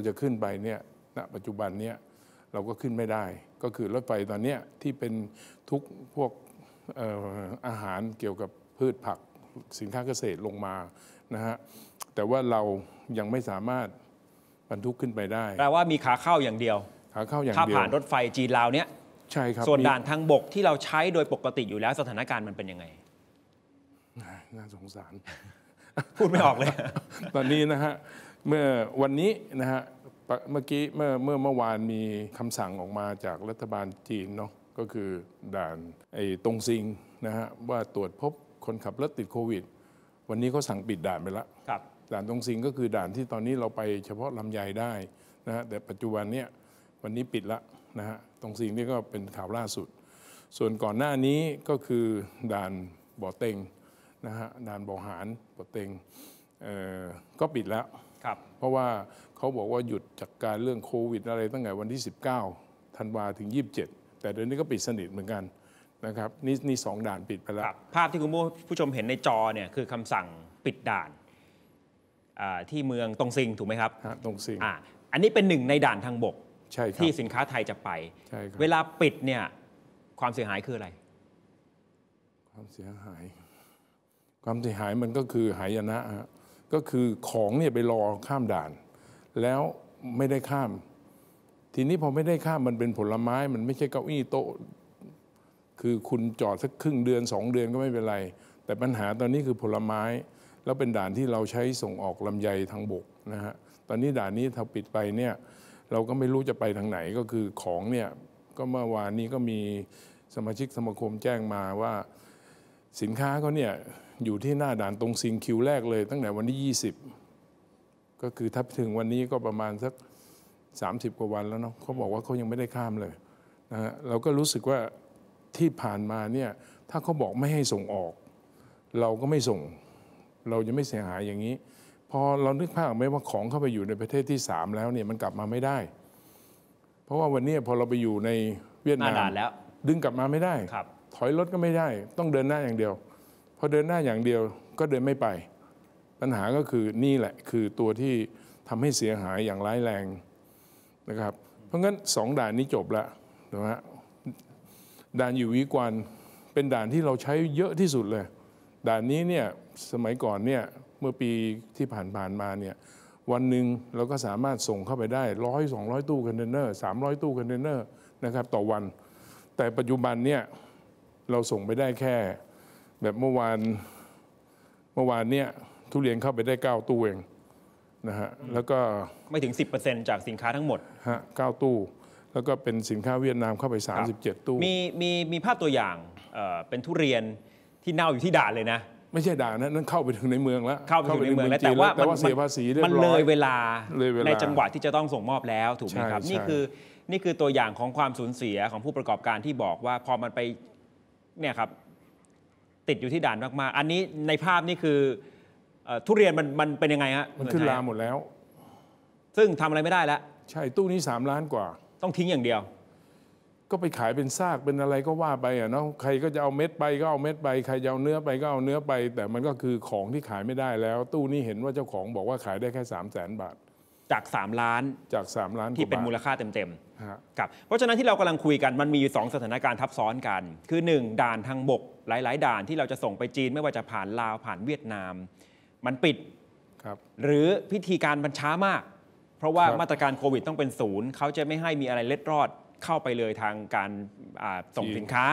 ราจะขึ้นไปเนี่ย ณ ปัจจุบันเนี่ยเราก็ขึ้นไม่ได้ ก็คือรถไฟตอนนี้ที่เป็นทุกพวกอาหารเกี่ยวกับพืชผักสินค้าเกษตรลงมานะฮะ แต่ว่าเรายังไม่สามารถบรรทุกขึ้นไปได้ แปลว่ามีขาเข้าอย่างเดียว ขาเข้าอย่างเดียวข้าผ่านรถไฟจีนลาวเนี้ยใช่ครับส่วนด่านทางบกที่เราใช้โดยปกติอยู่แล้วสถานการณ์มันเป็นยังไง น่าสงสารพูดไม่ออกเลย ตอนนี้นะฮะ เมื่อวันนี้นะฮะ เมื่อกี้ เมื่อเมื่อเมื่อวานมีคำสั่งออกมาจากรัฐบาลจีนเนาะ ก็คือด่านไอ้ตรงซิงนะฮะ ว่าตรวจพบคนขับรถติดโควิด วันนี้เขาสั่งปิดด่านไปละ ครับ ด่านตรงซิงก็คือด่านที่ตอนนี้เราไปเฉพาะลำไยได้นะฮะ แต่ปัจจุบันเนี้ยวันนี้ปิดละนะฮะตรงซิงนี่ก็เป็นข่าวล่าสุด ส่วนก่อนหน้านี้ก็คือด่านบ่อเต็งนะฮะด่านบ่อหารปะเต็งก็ปิดแล้วครับเพราะว่าเขาบอกว่าหยุดจากการเรื่องโควิดอะไรตั้งแต่วันที่ 19ธันวาถึง 27 แต่เดี๋ยวนี้ก็ปิดสนิทเหมือนกันนะครับนี่นี่สองด่านปิดไปแล้วภาพที่คุณผู้ชมเห็นในจอเนี่ยคือคำสั่งปิดด่าน ที่เมืองตงซิงถูกไหมครับตงซิงออันนี้เป็นหนึ่งในด่านทางบก ใช่ที่สินค้าไทยจะไปเวลาปิดเนี่ยความเสียหายคืออะไร ความเสียหายความเสียหายมันก็คือหายนะก็คือของเนี่ยไปรอข้ามด่าน แล้วไม่ได้ข้าม ทีนี้พอไม่ได้ข้าม มันเป็นผลไม้ มันไม่ใช่เก้าอี้โต๊ะ คือคุณจอดสักครึ่งเดือนสองเดือนก็ไม่เป็นไร แต่ปัญหาตอนนี้คือผลไม้ แล้วเป็นด่านที่เราใช้ส่งออกลำไยทางบกนะฮะตอนนี้ด่านนี้ถ้าปิดไปเนี่ยเราก็ไม่รู้จะไปทางไหนก็คือของเนี่ยก็เมื่อวานนี้ก็มีสมาชิกสมาคมแจ้งมาว่าสินค้าเขาเนี่ยอยู่ที่หน้าด่านตรงซิงคิวแรกเลย ตั้งแต่วันที่ 20 ก็คือถ้าถึงวันนี้ก็ประมาณสัก 30 กว่าวันแล้วเนาะเขาบอกว่าเขายังไม่ได้ข้ามเลยนะฮะเราก็รู้สึกว่าที่ผ่านมาเนี่ยถ้าเขาบอกไม่ให้ส่งออก เราก็ไม่ส่ง เราจะไม่เสียหายอย่างนี้ พอเรานึกภาพไหมว่าของเข้าไปอยู่ในประเทศที่ 3 แล้วเนี่ยมันกลับมาไม่ได้ เพราะว่าวันนี้พอเราไปอยู่ในเวียดนามดึงกลับมาไม่ได้ถอยรถก็ไม่ได้ต้องเดินหน้าอย่างเดียวพอเดินหน้าอย่างเดียวก็เดินไม่ไป ปัญหาก็คือนี่แหละคือตัวที่ทำให้เสียหายอย่างร้ายแรงนะครับ เพราะงั้นสองด่านนี้จบแล้วนะฮะด่านอยู่วิกวันเป็นด่านที่เราใช้เยอะที่สุดเลย ด่านนี้เนี่ยสมัยก่อนเนี่ยเมื่อปีที่ผ่านๆมาเนี่ยวันหนึ่งเราก็สามารถส่งเข้าไปได้ร้อยสองร้อยตู้คอนเทนเนอร์สามร้อยตู้คอนเทนเนอร์นะครับต่อวัน แต่ปัจจุบันเนี่ยเราส่งไปได้แค่แบบเมื่อวานเมื่อวานเนี้ยทุเรียนเข้าไปได้9ตู้เองนะฮะแล้วก็ไม่ถึง10%จากสินค้าทั้งหมดฮะเก้าตู้แล้วก็เป็นสินค้าเวียดนามเข้าไป37ตู้มีมีมีภาพตัวอย่างเอ่อเป็นทุเรียนที่เน่าอยู่ที่ด่านเลยนะ ไม่ใช่ด่านนะนั่นเข้าไปถึงในเมืองแล้ว เข้าไปถึงในเมืองแล้วแต่ว่ามันเสียภาษีเรียบร้อยมันเลยเวลาในจังหวะที่จะต้องส่งมอบแล้วถูกไหมครับ นี่คือนี่คือตัวอย่างของความสูญเสียของผู้ประกอบการที่บอกว่าพอมันไปเนี่ยครับติดอยู่ที่ด่านมากๆ อันนี้ในภาพนี่คือทุเรียนมันมันเป็นยังไงฮะ มันขึ้นราหมดแล้ว ซึ่งทำอะไรไม่ได้แล้ว ใช่ตู้นี้สามล้านกว่า ต้องทิ้งอย่างเดียว ก็ไปขายเป็นซากเป็นอะไรก็ว่าไปอ่ะเนาะ ใครก็จะเอาเม็ดไปก็เอาเม็ดไป ใครจะเอาเนื้อไปก็เอาเนื้อไป แต่มันก็คือของที่ขายไม่ได้แล้ว ตู้นี้เห็นว่าเจ้าของบอกว่าขายได้แค่สามแสนบาทจาก 3 ล้านจาก 3 ล้านที่เป็นมูลค่าเต็มๆครับเพราะฉะนั้นที่เรากำลังคุยกันมันมีอยู่ 2 สถานการณ์ทับซ้อนกัน คือ 1ด่านทางบก หลายๆ ด่านที่เราจะส่งไปจีนไม่ว่าจะผ่านลาวผ่านเวียดนาม มันปิดครับหรือพิธีการมันช้ามาก เพราะว่ามาตรการโควิดต้องเป็นศูนย์ เขาจะไม่ให้มีอะไรเล็ดรอดเข้าไปเลยทางการส่งสินค้า